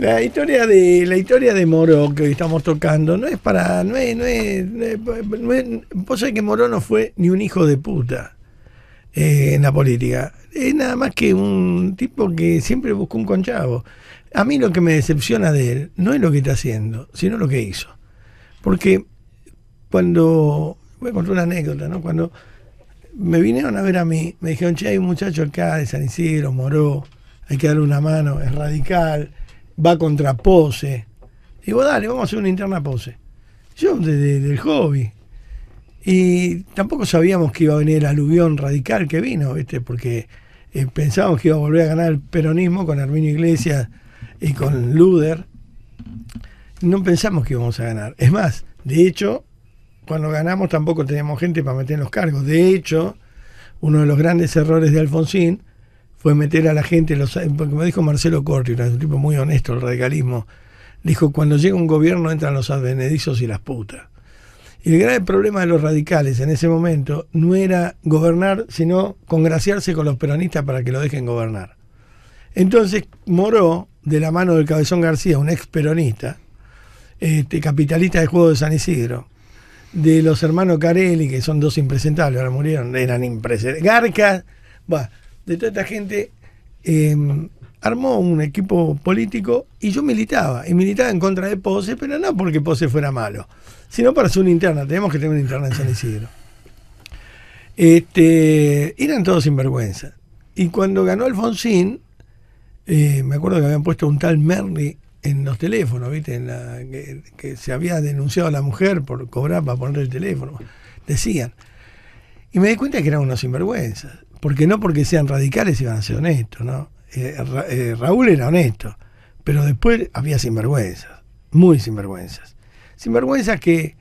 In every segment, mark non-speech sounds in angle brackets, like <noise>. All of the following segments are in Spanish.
La historia de la historia de Moró que hoy estamos tocando no es para no es, no es, no es, vos sabés que Moro no fue ni un hijo de puta eh, en la política es nada más que un tipo que siempre buscó un conchavo a mí lo que me decepciona de él no es lo que está haciendo sino lo que hizo porque cuando voy a contar una anécdota no cuando me vinieron a ver a mí me dijeron che hay un muchacho acá de San Isidro Moró hay que darle una mano es radical va contra pose. Digo, dale, vamos a hacer una interna pose. Yo desde el hobby. Y tampoco sabíamos que iba a venir el aluvión radical que vino, ¿viste? Porque eh, pensábamos que iba a volver a ganar el peronismo con Arminio Iglesias y con Luder. No pensamos que íbamos a ganar. Es más, de hecho, cuando ganamos tampoco teníamos gente para meter en los cargos. De hecho, uno de los grandes errores de Alfonsín fue meter a la gente, los, porque me dijo Marcelo Corti, un tipo muy honesto, el radicalismo, dijo, cuando llega un gobierno entran los advenedizos y las putas. Y el grave problema de los radicales en ese momento no era gobernar, sino congraciarse con los peronistas para que lo dejen gobernar. Entonces Moró, de la mano del Cabezón García, un ex peronista, este, capitalista de juego de San Isidro, de los hermanos Carelli, que son dos impresentables, ahora murieron, eran impresentables. Garca, va de toda esta gente, em, armó un equipo político y yo militaba. Y militaba en contra de Pose, pero no porque Pose fuera malo, sino para una interna. Tenemos que tener una interna en San Isidro. Este, eran todos sinvergüenza. Y cuando ganó Alfonsín, eh, me acuerdo que habían puesto un tal Merli en los teléfonos, ¿viste? la, que, se había denunciado a la mujer por cobrar para poner el teléfono. Decían. Y me di cuenta que eran unos sinvergüenzas porque no porque sean radicales iban a ser honestos, ¿no? Eh, eh, Raúl era honesto, pero después había sinvergüenzas, muy sinvergüenzas. Sinvergüenzas que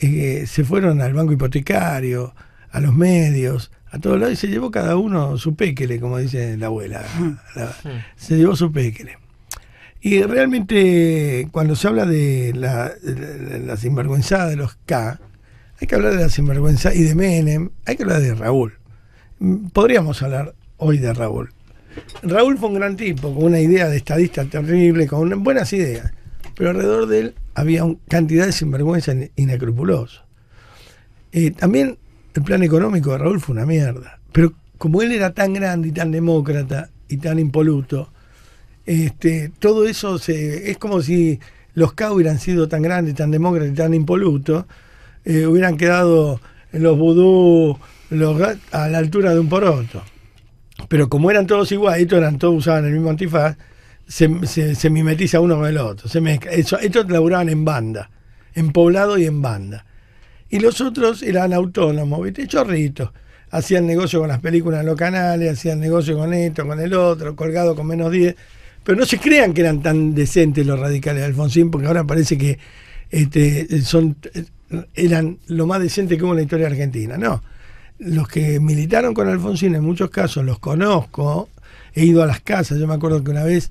eh, se fueron al banco hipotecario, a los medios, a todos lados, y se llevó cada uno su péquele, como dice la abuela. Hmm. Se llevó su péquele. Y realmente, cuando se habla de la, de sinvergüenzada de los K, hay que hablar de la sinvergüenza y de Menem, hay que hablar de Raúl podríamos hablar hoy de Raúl. Raúl fue un gran tipo, con una idea de estadista terrible, con buenas ideas, pero alrededor de él había cantidad de sinvergüenza inescrupulosos. Eh, también el plan económico de Raúl fue una mierda, pero como él era tan grande y tan demócrata y tan impoluto, este, todo eso es como si los CAU hubieran sido tan grandes, tan demócratas y tan impolutos, eh, hubieran quedado los vudú a la altura de un por otro. Pero como eran todos iguales eran todos usaban el mismo antifaz, se, mimetiza uno con el otro. Se Eso, estos laburaban en banda, en poblado y en banda. Y los otros eran autónomos, ¿viste? Chorritos. Hacían negocio con las películas en los canales, hacían negocio con esto, con el otro, colgado con menos 10. Pero no se crean que eran tan decentes los radicales de Alfonsín, porque ahora parece que este, son eran lo más decente que hubo en la historia argentina. No, los que militaron con Alfonsín, en muchos casos los conozco, he ido a las casas, yo me acuerdo que una vez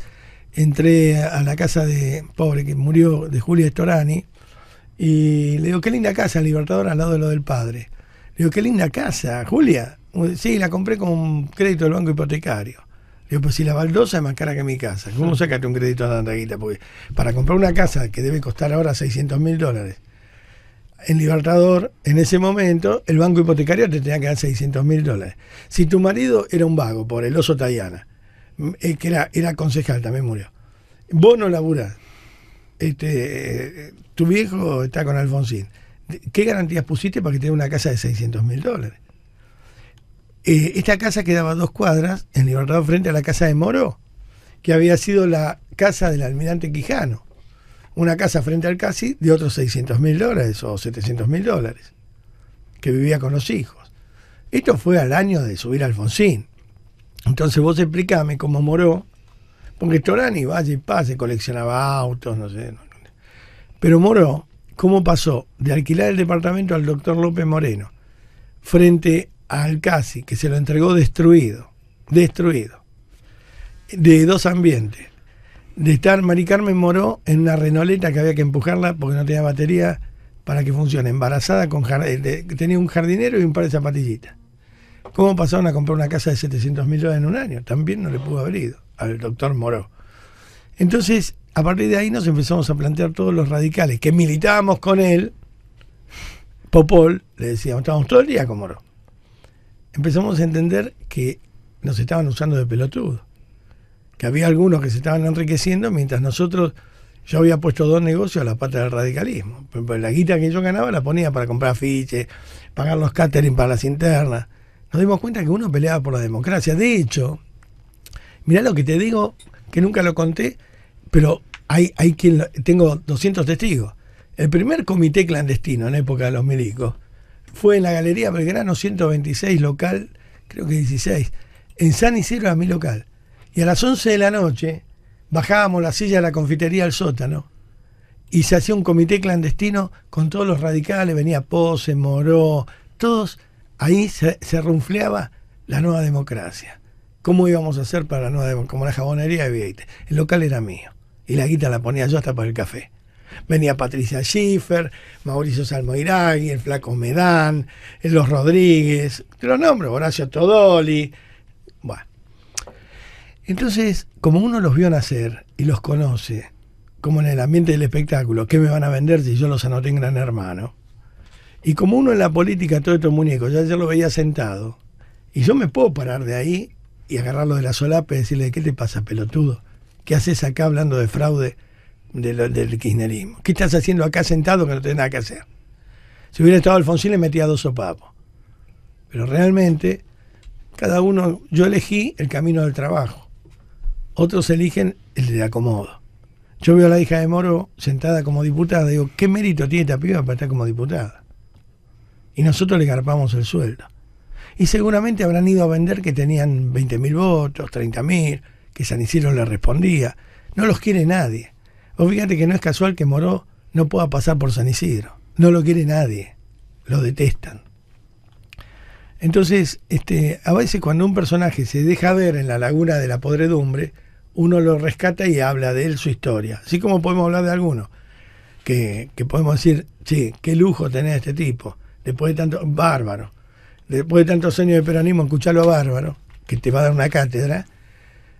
entré a la casa de, pobre, que murió, de Julia Estorani y le digo, qué linda casa, Libertador, al lado de lo del padre. Le digo, qué linda casa, Julia. Sí, la compré con un crédito del banco hipotecario. Le digo, pues si la baldosa es más cara que mi casa, ¿cómo sacaste un crédito a la guita? para comprar una casa que debe costar ahora 600 mil dólares en Libertador, en ese momento, el banco hipotecario te tenía que dar 600 mil dólares. Si tu marido era un vago, por el oso Tayana, mm, eh, que era, era concejal, también murió, vos no laburás, este, eh, tu viejo está con Alfonsín, ¿qué garantías pusiste para que te una casa de 600 mil dólares? Eh, esta casa quedaba a dos cuadras en Libertador frente a la casa de Moro, que había sido la casa del almirante Quijano una casa frente al casi de otros 600 mil dólares o 700 mil dólares, que vivía con los hijos. Esto fue al año de subir Alfonsín. Entonces vos explícame cómo Moró, porque Torani vaya y pase, coleccionaba autos, no sé. Pero Moró, ¿cómo pasó de alquilar el departamento al doctor López Moreno frente al casi, que se lo entregó destruido, destruido, de dos ambientes? de estar Mari Carmen Moró en una renoleta que había que empujarla porque no tenía batería para que funcione, embarazada con eh, tenía un jardinero y un par de zapatillitas. ¿Cómo pasaron a comprar una casa de 700 mil dólares en un año? También no le pudo haber ido al doctor Moró. Entonces, a partir de ahí nos empezamos a plantear todos los radicales que militábamos con él, Popol, le decíamos, estábamos todo el día con Moró. Empezamos a entender que nos estaban usando de pelotudo había algunos que se estaban enriqueciendo, mientras nosotros, yo había puesto dos negocios a la pata del radicalismo. La guita que yo ganaba la ponía para comprar fiches, pagar los catering para las internas. Nos dimos cuenta que uno peleaba por la democracia. De hecho, mirá lo que te digo, que nunca lo conté, pero hay, hay quien, tengo 200 testigos. El primer comité clandestino en época de los milicos fue en la Galería Belgrano 126, local, creo que 16, en San Isidro a mi local. Y a las 11 de la noche bajábamos la silla de la confitería al sótano y se hacía un comité clandestino con todos los radicales, venía Pose, Moró, todos, ahí se, ronfleaba la nueva democracia. ¿Cómo íbamos a hacer para la nueva democracia? Como la jabonería de El local era mío y la guita la ponía yo hasta para el café. Venía Patricia Schiffer, Mauricio Salmoiragui, el Flaco Medán, los Rodríguez, te lo Horacio Todoli. Bueno, entonces, como uno los vio nacer y los conoce, como en el ambiente del espectáculo, ¿qué me van a vender si yo los anoté en Gran Hermano? Y como uno en la política, todo estos muñecos, ya yo lo veía sentado, y yo me puedo parar de ahí y agarrarlo de la solapa y decirle, ¿qué te pasa, pelotudo? ¿Qué haces acá hablando de fraude del kirchnerismo? ¿Qué estás haciendo acá sentado que no tenés nada que hacer? Si hubiera estado Alfonsín le metía dos sopapos. Pero realmente, cada uno, yo elegí el camino del trabajo otros eligen el de acomodo. Yo veo a la hija de Moro sentada como diputada, digo, ¿qué mérito tiene esta piba para estar como diputada? Y nosotros le garpamos el sueldo. Y seguramente habrán ido a vender que tenían 20.000 votos, 30.000, que San Isidro le respondía. No los quiere nadie. O fíjate que no es casual que Moro no pueda pasar por San Isidro. No lo quiere nadie. Lo detestan. Entonces, este, a veces cuando un personaje se deja ver en la laguna de la podredumbre, uno lo rescata y habla de él su historia. Así como podemos hablar de algunos, que, podemos decir, sí, qué lujo tener este tipo, después de tanto, bárbaro, después de tantos años de peronismo, escucharlo a bárbaro, que te va a dar una cátedra.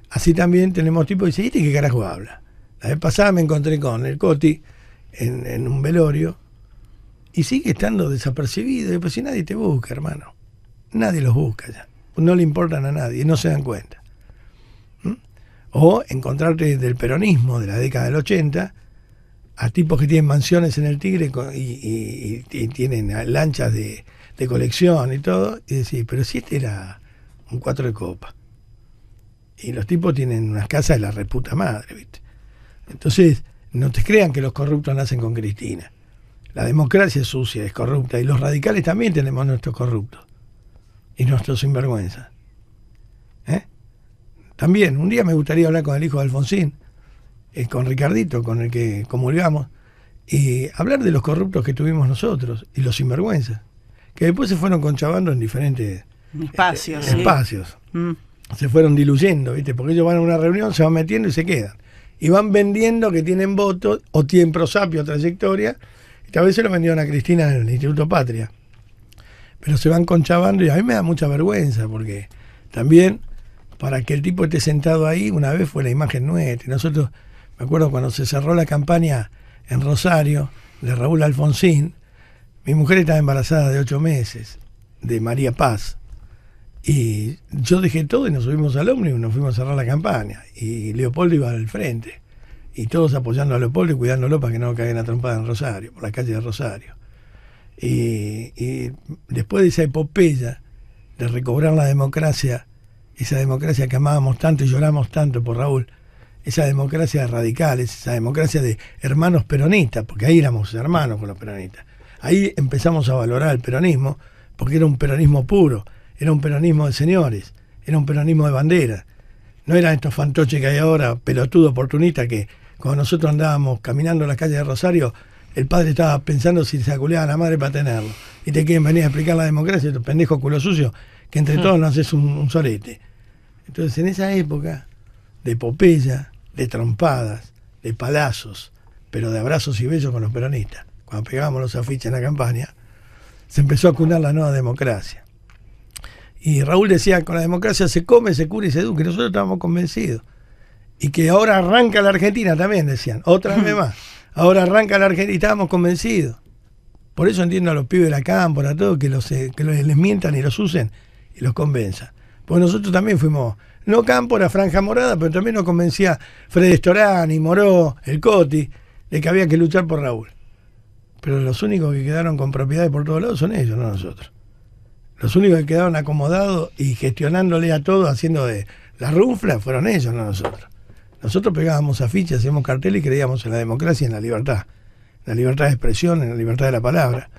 Así también tenemos tipos y dicen, que este qué carajo habla? La vez pasada me encontré con el Coti en, en un velorio y sigue estando desapercibido. Y pues si nadie te busca, hermano, nadie los busca ya. No le importan a nadie, no se dan cuenta. O encontrarte del peronismo de la década del 80 a tipos que tienen mansiones en el Tigre y, tienen lanchas de, colección y todo, y decir, pero si este era un cuatro de copa. Y los tipos tienen unas casas de la reputa madre, ¿viste? Entonces, no te crean que los corruptos nacen con Cristina. La democracia es sucia, es corrupta, y los radicales también tenemos nuestros corruptos y nuestros sinvergüenzas. ¿Eh? También, un día me gustaría hablar con el hijo de Alfonsín, eh, con Ricardito, con el que comulgamos, y hablar de los corruptos que tuvimos nosotros y los sinvergüenzas, que después se fueron conchabando en diferentes espacios. Eh, espacios. Mm. Se fueron diluyendo, ¿viste? Porque ellos van a una reunión, se van metiendo y se quedan. Y van vendiendo que tienen votos o tienen prosapio, trayectoria. Y vez se lo vendieron a Cristina en el Instituto Patria. Pero se van conchabando y a mí me da mucha vergüenza porque también para que el tipo esté sentado ahí, una vez fue la imagen nuestra. Nosotros, me acuerdo cuando se cerró la campaña en Rosario de Raúl Alfonsín, mi mujer estaba embarazada de ocho meses, de María Paz. Y yo dejé todo y nos subimos al ómnibus, nos fuimos a cerrar la campaña. Y Leopoldo iba al frente. Y todos apoyando a Leopoldo y cuidándolo para que no caigan la trompada en Rosario, por la calle de Rosario. Y, y después de esa epopeya de recobrar la democracia esa democracia que amábamos tanto y lloramos tanto por Raúl, esa democracia de radicales, esa democracia de hermanos peronistas, porque ahí éramos hermanos con los peronistas. Ahí empezamos a valorar el peronismo, porque era un peronismo puro, era un peronismo de señores, era un peronismo de bandera. No eran estos fantoches que hay ahora, pelotudo oportunista, que cuando nosotros andábamos caminando en la calle de Rosario, el padre estaba pensando si se aculeaba a la madre para tenerlo. Y te quieren venir a explicar la democracia, estos pendejos culo sucio, que entre todos nos haces un, solete. Entonces, en esa época de popella, de trompadas, de palazos, pero de abrazos y besos con los peronistas, cuando pegábamos los afiches en la campaña, se empezó a cunar la nueva democracia. Y Raúl decía, con la democracia se come, se cura y se educa, nosotros estábamos convencidos. Y que ahora arranca la Argentina también, decían, otra vez <laughs> más. Ahora arranca la Argentina, y estábamos convencidos. Por eso entiendo a los pibes de la cámpora, a todos, que, los, eh, que les mientan y los usen y los convenza. Pues nosotros también fuimos, no campo, la franja morada, pero también nos convencía Fred y Moró, el Coti, de que había que luchar por Raúl. Pero los únicos que quedaron con propiedades por todos lados son ellos, no nosotros. Los únicos que quedaron acomodados y gestionándole a todo, haciendo de la rufla, fueron ellos, no nosotros. Nosotros pegábamos afiches, hacíamos carteles, y creíamos en la democracia y en la libertad. En la libertad de expresión, en la libertad de la palabra.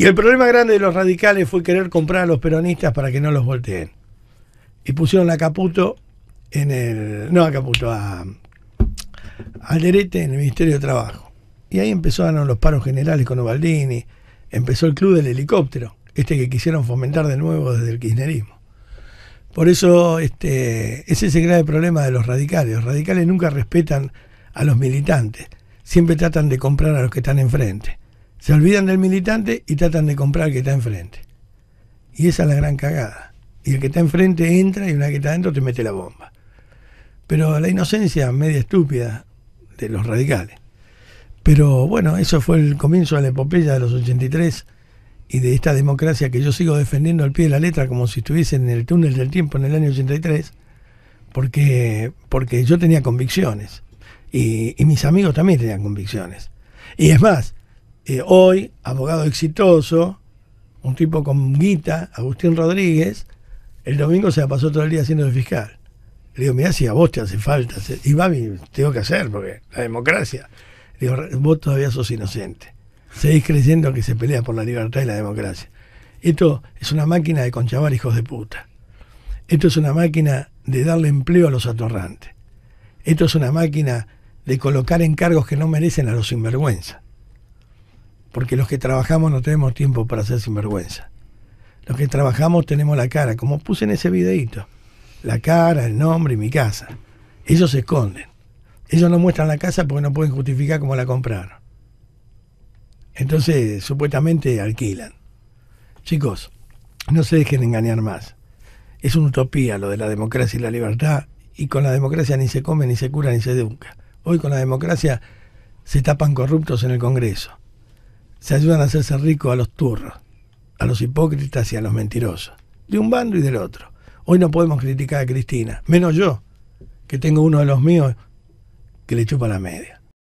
Y el problema grande de los radicales fue querer comprar a los peronistas para que no los volteen. Y pusieron a Caputo en el. No a Caputo, a Alderete en el Ministerio de Trabajo. Y ahí empezaron los paros generales con Ubaldini, empezó el club del helicóptero, este que quisieron fomentar de nuevo desde el kirchnerismo. Por eso este, ese es el grave problema de los radicales. Los radicales nunca respetan a los militantes, siempre tratan de comprar a los que están enfrente. Se olvidan del militante y tratan de comprar al que está enfrente. Y esa es la gran cagada. Y el que está enfrente entra y una que está adentro te mete la bomba. Pero la inocencia media estúpida de los radicales. Pero bueno, eso fue el comienzo de la epopeya de los 83 y de esta democracia que yo sigo defendiendo al pie de la letra como si estuviese en el túnel del tiempo en el año 83, porque, porque yo tenía convicciones y, y mis amigos también tenían convicciones. Y es más, eh, hoy, abogado exitoso, un tipo con guita, Agustín Rodríguez, el domingo se la pasó todo el día haciendo el fiscal. Le digo, mira, si a vos te hace falta. Y va, tengo que hacer, porque la democracia. Le digo, vos todavía sos inocente. Seguís creyendo que se pelea por la libertad y la democracia. Esto es una máquina de conchabar hijos de puta. Esto es una máquina de darle empleo a los atorrantes. Esto es una máquina de colocar en cargos que no merecen a los sinvergüenzas porque los que trabajamos no tenemos tiempo para ser sinvergüenza. Los que trabajamos tenemos la cara, como puse en ese videito. La cara, el nombre y mi casa. Ellos se esconden. Ellos no muestran la casa porque no pueden justificar cómo la compraron. Entonces, supuestamente alquilan. Chicos, no se dejen engañar más. Es una utopía lo de la democracia y la libertad, y con la democracia ni se come, ni se cura, ni se educa. Hoy con la democracia se tapan corruptos en el Congreso se ayudan a hacerse ricos a los turros, a los hipócritas y a los mentirosos, de un bando y del otro. Hoy no podemos criticar a Cristina, menos yo, que tengo uno de los míos que le chupa la media.